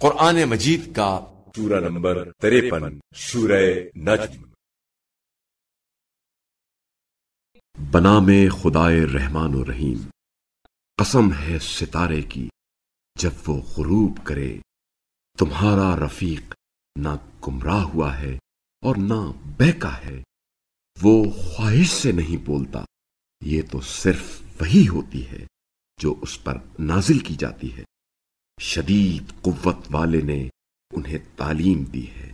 قرآن مجید کا سورہ نمبر تریپن سورہ نجم بنا میں خدائے رحمان و رحیم قسم ہے ستارے کی جب وہ غروب کرے تمہارا رفیق نہ گمراہ ہوا ہے اور نہ بہکا ہے وہ خواہش سے نہیں بولتا یہ تو صرف وہی ہوتی ہے جو اس پر نازل کی جاتی ہے شدید قوت والے نے انہیں تعلیم دی ہے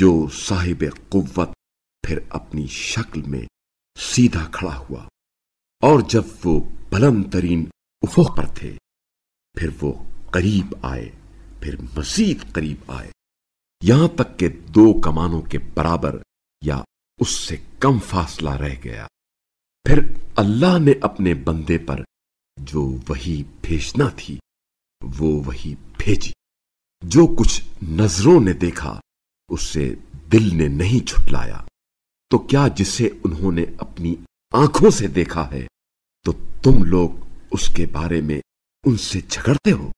جو صاحب قوت پھر اپنی شکل میں سیدھا کھڑا ہوا اور جب وہ بلند ترین افق پر تھے پھر وہ قریب آئے پھر مزید قریب آئے یہاں تک کہ دو کمانوں کے برابر یا اس سے کم فاصلہ رہ گیا پھر اللہ نے اپنے بندے پر جو وہی بھیجنا تھی وہ وہی بھیجی جو کچھ نظروں نے دیکھا اس سے دل نے نہیں چھٹلایا تو کیا جسے انہوں نے اپنی آنکھوں سے دیکھا ہے تو تم لوگ اس کے بارے میں ان سے جھگڑتے ہو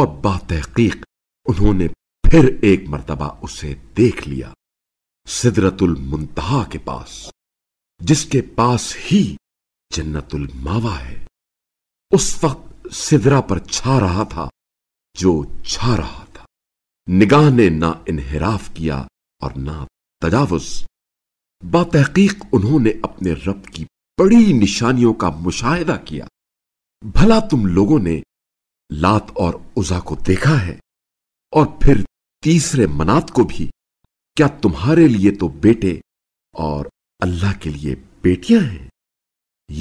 اور با تحقیق انہوں نے پھر ایک مرتبہ اسے دیکھ لیا سدرت المنتہا کے پاس جس کے پاس ہی جنت الماوا ہے اس وقت سدرا پر چھا رہا تھا جو چھا رہا تھا نگاہ نے نہ انحراف کیا اور نہ تجاوز با تحقیق انہوں نے اپنے رب کی بڑی نشانیوں کا مشاہدہ کیا بھلا تم لوگوں نے لات اور ازا کو دیکھا ہے اور پھر تیسرے منات کو بھی کیا تمہارے لیے تو بیٹے اور اللہ کے لیے بیٹیاں ہیں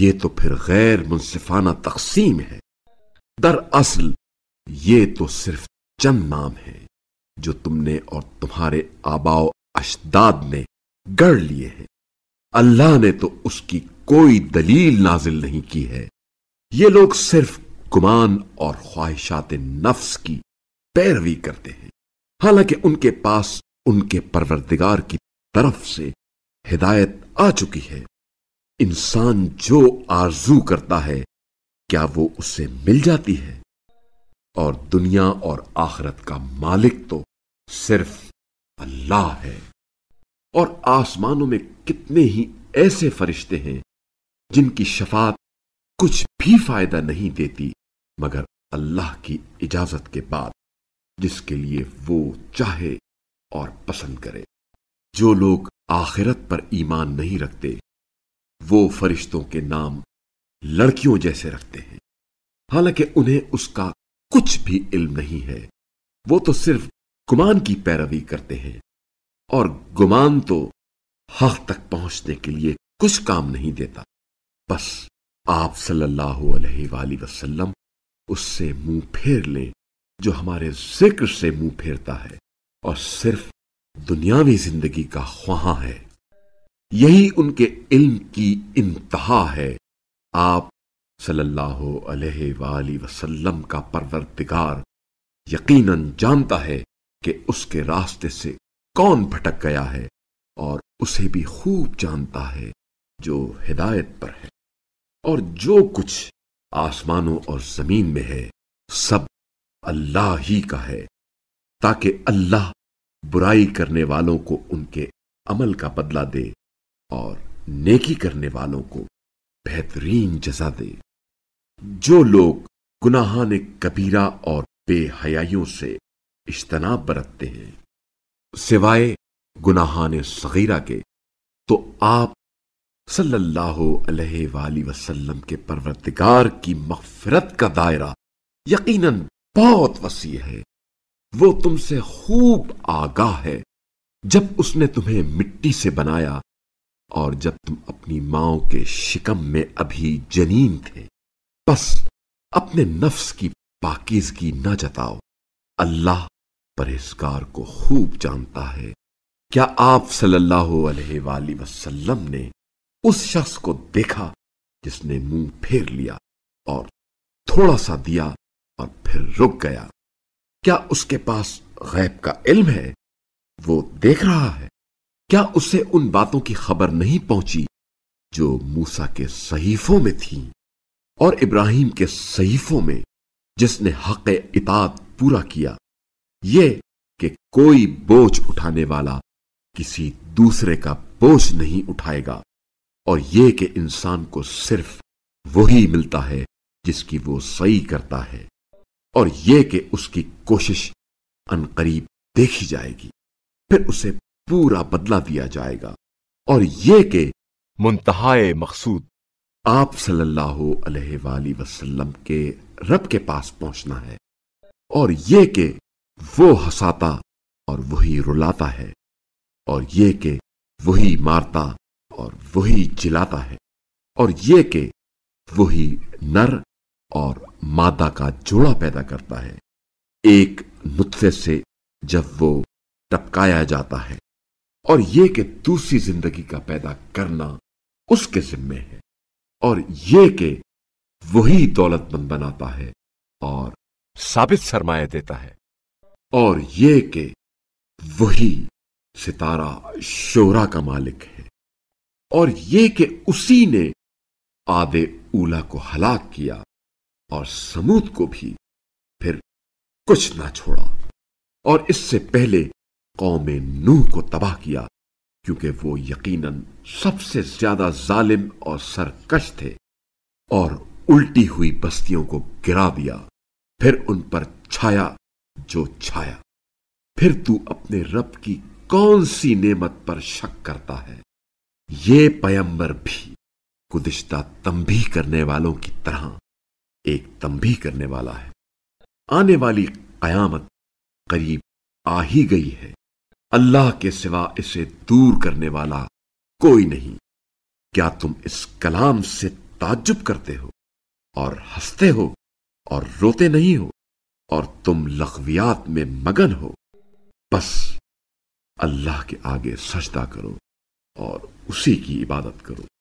یہ تو پھر غیر منصفانہ تقسیم ہے در اصل یہ تو صرف چند نام ہے جو تم نے اور تمہارے آبا اشداد نے گڑ لیے ہیں اللہ نے تو اس کی کوئی دلیل نازل نہیں کی ہے یہ لوگ صرف گمان اور خواہشات نفس کی پیروی کرتے ہیں حالانکہ ان کے پاس ان کے پروردگار کی طرف سے ہدایت آ چکی ہے انسان جو آرزو کرتا ہے کیا وہ اس سے مل جاتی ہے اور دنیا اور آخرت کا مالک تو صرف اللہ ہے اور آسمانوں میں کتنے ہی ایسے فرشتے ہیں جن کی شفاعت کچھ بھی فائدہ نہیں دیتی مگر اللہ کی اجازت کے بعد جس کے لیے وہ چاہے اور پسند کرے جو لوگ آخرت پر ایمان نہیں رکھتے وہ فرشتوں کے نام لڑکیوں جیسے رکھتے ہیں حالانکہ انہیں اس کا کچھ بھی علم نہیں ہے وہ تو صرف گمان کی پیروی کرتے ہیں اور گمان تو حق تک پہنچنے کے لیے کچھ کام نہیں دیتا بس آپ صلی اللہ علیہ وآلہ وسلم اس سے منہ پھیر لیں جو ہمارے ذکر سے منہ پھیرتا ہے اور صرف دنیاوی زندگی کا خواہاں ہے یہی ان کے علم کی انتہا ہے آپ صلی اللہ علیہ وآلہ وسلم کا پروردگار یقیناً جانتا ہے کہ اس کے راستے سے کون بھٹک گیا ہے اور اسے بھی خوب جانتا ہے جو ہدایت پر ہے اور جو کچھ آسمانوں اور زمین میں ہے سب اللہ ہی کا ہے تاکہ اللہ برائی کرنے والوں کو ان کے عمل کا بدلہ دے اور نیکی کرنے والوں کو بہترین جزا دے جو لوگ گناہان کبیرہ اور بے حیائیوں سے اشتناب برتتے ہیں سوائے گناہان صغیرہ کے تو آپ صلی اللہ علیہ وآلہ وسلم کے پروردگار کی مغفرت کا دائرہ یقیناً بہت وسیع ہے وہ تم سے خوب آگاہ ہے جب اس نے تمہیں مٹی سے بنایا اور جب تم اپنی ماں کے شکم میں ابھی جنین تھے بس اپنے نفس کی پاکیزگی نہ جتاؤ اللہ پرہیزگار کو خوب جانتا ہے کیا آپ صلی اللہ علیہ وآلہ وسلم نے اس شخص کو دیکھا جس نے منہ پھیر لیا اور تھوڑا سا دیا اور پھر رک گیا کیا اس کے پاس غیب کا علم ہے وہ دیکھ رہا ہے کیا اسے ان باتوں کی خبر نہیں پہنچی جو موسا کے صحیفوں میں تھی اور ابراہیم کے صحیفوں میں جس نے حق اطاعت پورا کیا یہ کہ کوئی بوجھ اٹھانے والا کسی دوسرے کا بوجھ نہیں اٹھائے گا اور یہ کہ انسان کو صرف وہی ملتا ہے جس کی وہ صحیح کرتا ہے اور یہ کہ اس کی کوشش قریب دیکھی جائے گی پھر اسے پورا بدلہ دیا جائے گا اور یہ کہ منتہا مقصود آپ صلی اللہ علیہ وآلہ وسلم کے رب کے پاس پہنچنا ہے اور یہ کہ وہ ہساتا اور وہی رلاتا ہے اور یہ کہ وہی مارتا اور وہی جلاتا ہے اور یہ کہ وہی نر اور مادہ کا جوڑا پیدا کرتا ہے ایک نطفے سے جب وہ ٹپکایا جاتا ہے اور یہ کہ دوسری زندگی کا پیدا کرنا اس کے ذمے ہے اور یہ کہ وہی دولت مند بناتا ہے اور ثابت سرمایہ دیتا ہے اور یہ کہ وہی ستارہ شورا کا مالک ہے اور یہ کہ اسی نے آدے اولا کو ہلاک کیا اور سمود کو بھی پھر کچھ نہ چھوڑا اور اس سے پہلے قوم نوح کو تباہ کیا کیونکہ وہ یقیناً سب سے زیادہ ظالم اور سرکش تھے اور الٹی ہوئی بستیوں کو گرا دیا پھر ان پر چھایا جو چھایا پھر تو اپنے رب کی کون سی نعمت پر شک کرتا ہے یہ پیمبر بھی گدشتہ تمبی کرنے والوں کی طرح ایک تمبی کرنے والا ہے آنے والی قیامت قریب آ ہی گئی ہے اللہ کے سوا اسے دور کرنے والا کوئی نہیں کیا تم اس کلام سے تعجب کرتے ہو اور ہنستے ہو اور روتے نہیں ہو اور تم لغویات میں مگن ہو بس اللہ کے آگے سجدہ کرو اور اسی کی عبادت کرو